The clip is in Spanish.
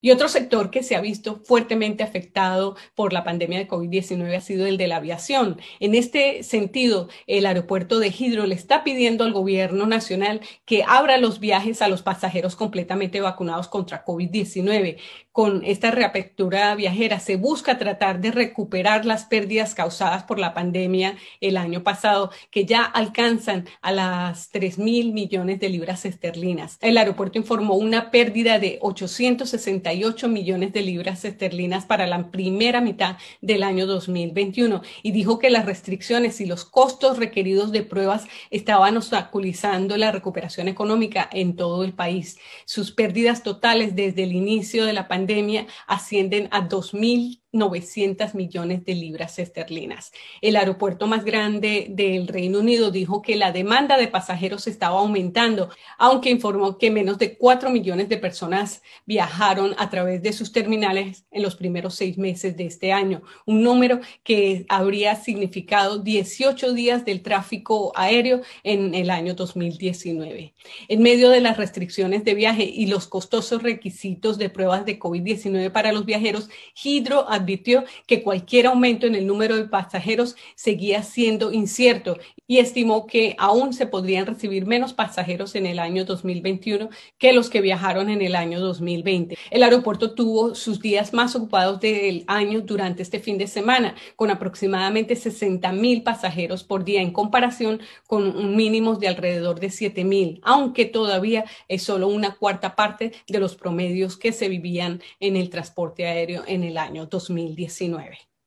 Y otro sector que se ha visto fuertemente afectado por la pandemia de COVID-19 ha sido el de la aviación. En este sentido, el aeropuerto de Hidro le está pidiendo al gobierno nacional que abra los viajes a los pasajeros completamente vacunados contra COVID-19. Con esta reapertura viajera se busca tratar de recuperar las pérdidas causadas por la pandemia el año pasado, que ya alcanzan a las 3 mil millones de libras esterlinas. El aeropuerto informó una pérdida de 860 millones de libras esterlinas para la primera mitad del año 2021 y dijo que las restricciones y los costos requeridos de pruebas estaban obstaculizando la recuperación económica en todo el país. Sus pérdidas totales desde el inicio de la pandemia ascienden a 2.000 900 millones de libras esterlinas. El aeropuerto más grande del Reino Unido dijo que la demanda de pasajeros estaba aumentando, aunque informó que menos de 4 millones de personas viajaron a través de sus terminales en los primeros seis meses de este año, un número que habría significado 18 días del tráfico aéreo en el año 2019. En medio de las restricciones de viaje y los costosos requisitos de pruebas de COVID-19 para los viajeros, Hydro advirtió que cualquier aumento en el número de pasajeros seguía siendo incierto y estimó que aún se podrían recibir menos pasajeros en el año 2021 que los que viajaron en el año 2020. El aeropuerto tuvo sus días más ocupados del año durante este fin de semana, con aproximadamente 60 mil pasajeros por día en comparación con mínimos de alrededor de 7 mil, aunque todavía es solo una cuarta parte de los promedios que se vivían en el transporte aéreo en el año 2020. 2019.